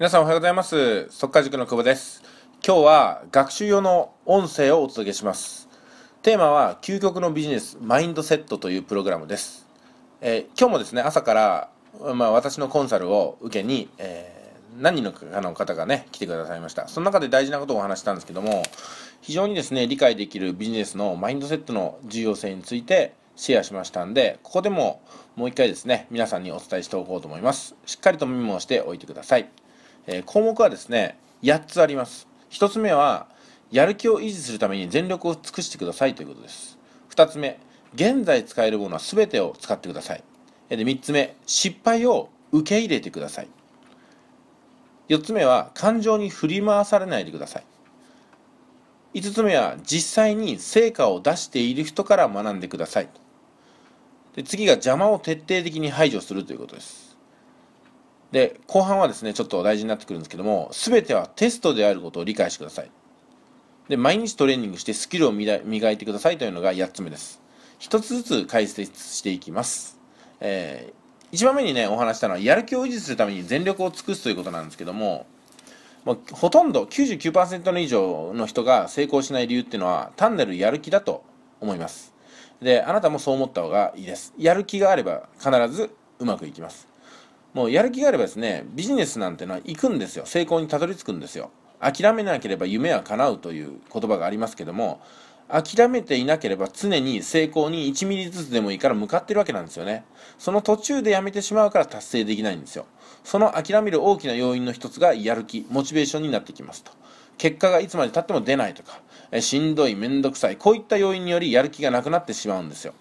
皆さんおはようございます。速稼塾の久保です。今日は学習用の音声をお届けします。テーマは究極のビジネスマインドセットというプログラムです。えー、今日もですね、朝から、まあ、私のコンサルを受けに、えー、何人の方がね、来てくださいました。その中で大事なことをお話したんですけども、非常にですね、理解できるビジネスのマインドセットの重要性についてシェアしましたんで、ここでももう一回ですね、皆さんにお伝えしておこうと思います。しっかりとメモをしておいてください。えー、項目はですね、8つあります。1つ目は、やる気を維持するために全力を尽くしてくださいということです。2つ目、現在使えるものは全てを使ってください。で3つ目、失敗を受け入れてください。4つ目は、感情に振り回されないでください。5つ目は実際に成果を出している人から学んでくださいで次が邪魔を徹底的に排除するということですで、後半はですね、ちょっと大事になってくるんですけども、全てはテストであることを理解してください。で、毎日トレーニングしてスキルを磨いてくださいというのが8つ目です。1つずつ解説していきます。えー、1番目にね、お話したのは、やる気を維持するために全力を尽くすということなんですけども、もうほとんど99%の以上の人が成功しない理由っていうのは、単なるやる気だと思います。で、あなたもそう思った方がいいです。やる気があれば必ずうまくいきます。もうやる気があればですね、ビジネスなんてのは行くんですよ。成功にたどり着くんですよ。諦めなければ夢は叶うという言葉がありますけども、諦めていなければ常に成功に1ミリずつでもいいから向かってるわけなんですよね。その途中でやめてしまうから達成できないんですよ。その諦める大きな要因の一つがやる気、モチベーションになってきますと。結果がいつまで経っても出ないとか、えしんどい、めんどくさい、こういった要因によりやる気がなくなってしまうんですよ。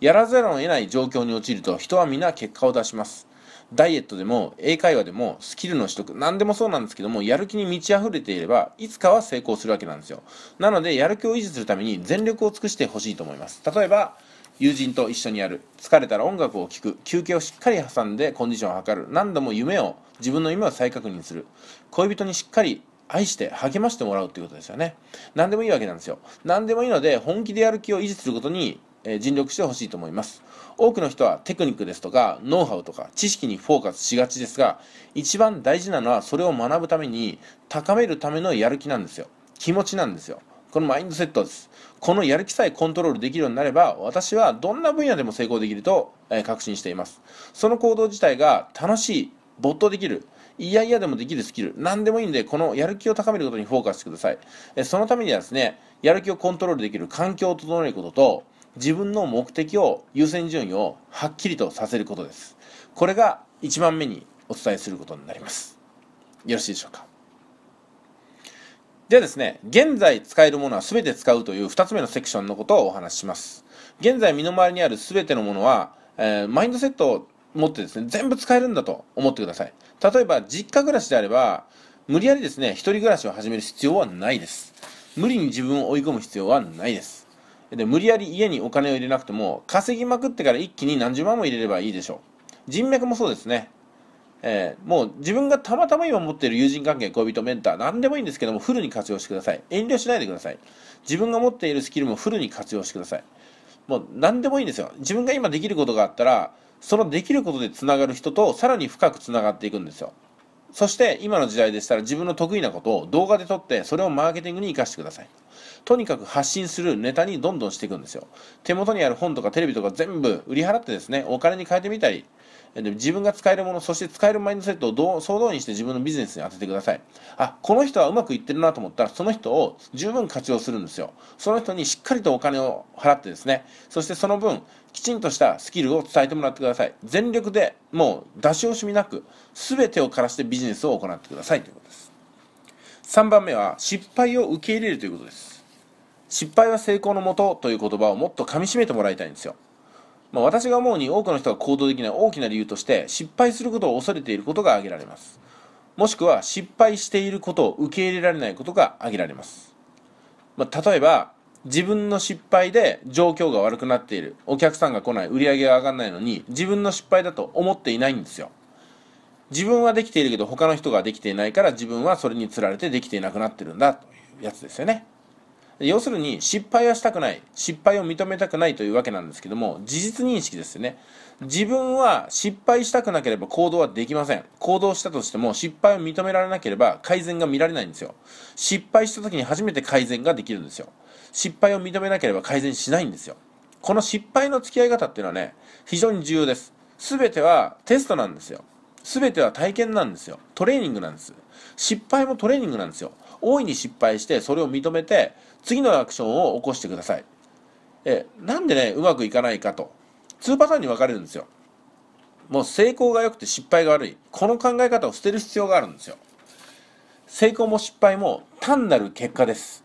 やらざるを得ない状況に陥ると人は皆結果を出します。ダイエットでも英会話でもスキルの取得何でもそうなんですけどもやる気に満ち溢れていればいつかは成功するわけなんですよなのでやる気を維持するために全力を尽くしてほしいと思います例えば友人と一緒にやる疲れたら音楽を聴く休憩をしっかり挟んでコンディションを測る何度も夢を自分の夢を再確認する恋人にしっかり愛して励ましてもらうっていうことですよね何でもいいわけなんですよ何でもいいので本気でやる気を維持することにえ尽力してほしいと思います。多くの人はテクニックですとか、ノウハウとか、知識にフォーカスしがちですが、一番大事なのはそれを学ぶために、高めるためのやる気なんですよ。気持ちなんですよ。このマインドセットです。このやる気さえコントロールできるようになれば、私はどんな分野でも成功できると、え確信しています。その行動自体が楽しい、没頭できる、いやいやでもできるスキル、何でもいいんで、このやる気を高めることにフォーカスしてください。そのためにはですね、やる気をコントロールできる環境を整えることと、自分の目的を優先順位をはっきりとさせることですこれが1番目にお伝えすることになりますよろしいでしょうかではですね現在使えるものは全て使うという2つ目のセクションのことをお話しします現在身の回りにある全てのものは、えー、マインドセットを持ってですね全部使えるんだと思ってください例えば実家暮らしであれば無理やりですね一人暮らしを始める必要はないです無理に自分を追い込む必要はないですで無理やり家にお金を入れなくても稼ぎまくってから一気に何十万も入れればいいでしょう人脈もそうですね、えー、もう自分がたまたま今持っている友人関係恋人メンター何でもいいんですけどもフルに活用してください遠慮しないでください自分が持っているスキルもフルに活用してくださいもう何でもいいんですよ自分が今できることがあったらそのできることでつながる人とさらに深くつながっていくんですよそして今の時代でしたら自分の得意なことを動画で撮ってそれをマーケティングに活かしてください。とにかく発信するネタにどんどんしていくんですよ。手元にある本とかテレビとか全部売り払ってですね、お金に変えてみたり、自分が使えるもの、そして使えるマインドセットをどう総動員して自分のビジネスに当ててください。あ、この人はうまくいってるなと思ったら、その人を十分活用するんですよ。その人にしっかりとお金を払ってですね、そしてその分、きちんとしたスキルを伝えてもらってください。全力で、もう出し惜しみなく、全てを枯らしてビジネスを行ってくださいということです。3番目は、失敗を受け入れるということです。失敗は成功のもとという言葉をもっと噛みしめてもらいたいんですよ。まあ、私が思うに多くの人が行動できない大きな理由として失敗することを恐れていることが挙げられますもしくは失敗していることを受け入れられないことが挙げられます、まあ、例えば自分の失敗で状況が悪くなっているお客さんが来ない売り上げが上がらないのに自分の失敗だと思っていないんですよ自分はできているけど他の人ができていないから自分はそれにつられてできていなくなってるんだというやつですよね要するに失敗はしたくない失敗を認めたくないというわけなんですけども事実認識ですよね自分は失敗したくなければ行動はできません行動したとしても失敗を認められなければ改善が見られないんですよ失敗した時に初めて改善ができるんですよ失敗を認めなければ改善しないんですよこの失敗の付き合い方っていうのはね非常に重要です全てはテストなんですよ全ては体験なんですよトレーニングなんです失敗もトレーニングなんですよ大いに失敗してそれを認めて次のアクションを起こしてください。えなんでね、うまくいかないかと。2パターンに分かれるんですよ。もう成功が良くて失敗が悪い。この考え方を捨てる必要があるんですよ。成功も失敗も単なる結果です。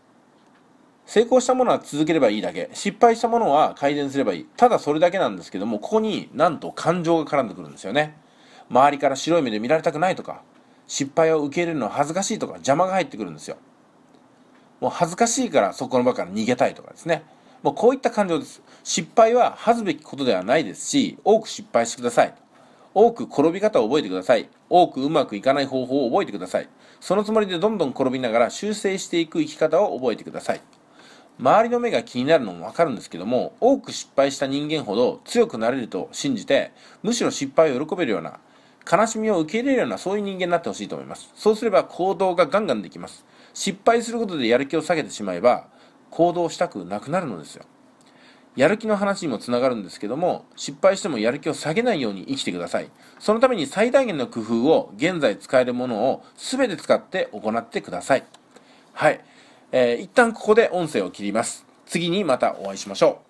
成功したものは続ければいいだけ。失敗したものは改善すればいい。ただそれだけなんですけども、ここになんと感情が絡んでくるんですよね。周りから白い目で見られたくないとか、失敗を受け入れるのは恥ずかしいとか、邪魔が入ってくるんですよ。もう恥ずかしいからそこの場から逃げたいとかですね。もうこういった感情です。失敗は恥ずべきことではないですし、多く失敗してください。多く転び方を覚えてください。多くうまくいかない方法を覚えてください。そのつもりでどんどん転びながら修正していく生き方を覚えてください。周りの目が気になるのもわかるんですけども、多く失敗した人間ほど強くなれると信じて、むしろ失敗を喜べるような、悲しみを受け入れるような、そういう人間になってほしいと思います。そうすれば行動がガンガンできます。失敗することでやる気を下げてしまえば行動したくなくなるのですよやる気の話にもつながるんですけども失敗してもやる気を下げないように生きてくださいそのために最大限の工夫を現在使えるものを全て使って行ってくださいはい、えー、一旦ここで音声を切ります次にまたお会いしましょう